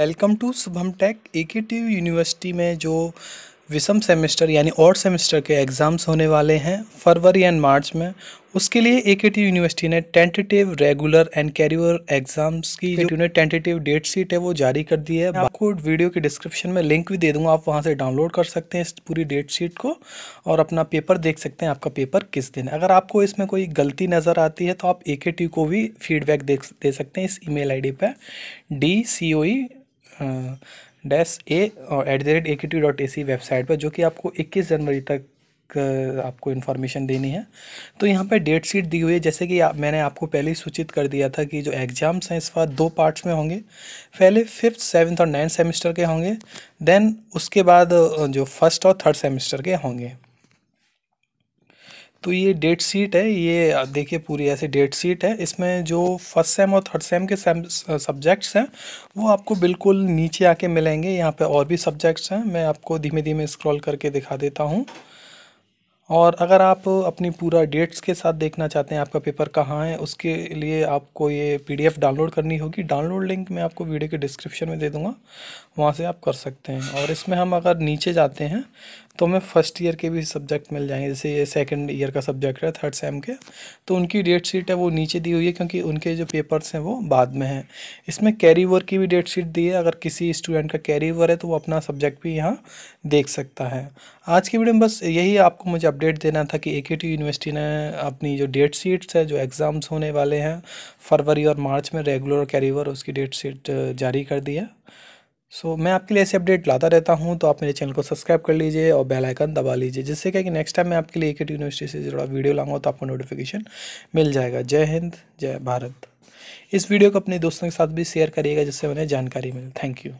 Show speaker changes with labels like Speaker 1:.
Speaker 1: welcome to Shubham tech A K T university में जो विषम सेमेस्टर यानी और सेमेस्टर के एग्ज़ाम्स होने वाले हैं फरवरी एंड मार्च में उसके लिए ए के टी यूनिवर्सिटी ने tentative regular and carrier exams की जो उन्हें टेंटेटिव डेट शीट है वो जारी कर दी है आपको वीडियो के डिस्क्रिप्शन में लिंक भी दे दूंगा आप वहाँ से डाउनलोड कर सकते हैं इस पूरी डेट शीट को और अपना पेपर देख सकते हैं आपका पेपर किस दिन अगर आपको इसमें कोई गलती नज़र आती है तो आप ए को भी फीडबैक दे सकते हैं इस ई मेल आई डी पर D C O E dash A और at the rate A K T dot A C website पर जो कि आपको इक्कीस जनवरी तक आपको इन्फॉर्मेशन देनी है तो यहाँ पर डेट शीट दी हुई है जैसे कि आ, मैंने आपको पहले ही सूचित कर दिया था कि जो एग्ज़ाम्स हैं इस बार दो पार्ट्स में होंगे पहले फिफ्थ सेवन्थ और नाइन्थ सेमेस्टर के होंगे देन उसके बाद जो फर्स्ट और थर्ड सेमेस्टर के होंगे तो ये डेट शीट है ये देखिए पूरी ऐसी डेट शीट है इसमें जो फर्स्ट सेम और थर्ड सेम के सेम सब्जेक्ट्स हैं वो आपको बिल्कुल नीचे आके मिलेंगे यहाँ पे और भी सब्जेक्ट्स हैं मैं आपको धीमे धीमे स्क्रॉल करके दिखा देता हूँ और अगर आप अपनी पूरा डेट्स के साथ देखना चाहते हैं आपका पेपर कहाँ है उसके लिए आपको ये पी डाउनलोड करनी होगी डाउनलोड लिंक मैं आपको वीडियो के डिस्क्रिप्शन में दे दूँगा वहाँ से आप कर सकते हैं और इसमें हम अगर नीचे जाते हैं तो हमें फर्स्ट ईयर के भी सब्जेक्ट मिल जाएंगे जैसे ये सेकेंड ईयर का सब्जेक्ट है थर्ड सेम के तो उनकी डेट शीट है वो नीचे दी हुई है क्योंकि उनके जो पेपर्स हैं वो बाद में हैं इसमें कैरी ओवर की भी डेट शीट दी है अगर किसी स्टूडेंट का कैरी ओवर है तो वो अपना सब्जेक्ट भी यहाँ देख सकता है आज की वीडियो में बस यही आपको मुझे अपडेट देना था कि ए यूनिवर्सिटी ने अपनी जो डेट शीट्स है जो एग्ज़ाम्स होने वाले हैं फरवरी और मार्च में रेगुलर कैरी ओवर उसकी डेट शीट जारी कर दी है सो so, मैं आपके लिए ऐसे अपडेट लाता रहता हूँ तो आप मेरे चैनल को सब्सक्राइब कर लीजिए और बेल आइकन दबा लीजिए जिससे क्या कि नेक्स्ट टाइम मैं आपके लिए एक यूनिवर्सिटी से जुड़ा वीडियो लाऊंगा तो आपको नोटिफिकेशन मिल जाएगा जय हिंद जय भारत इस वीडियो को अपने दोस्तों के साथ भी शेयर करिएगा जिससे उन्हें जानकारी मिले थैंक यू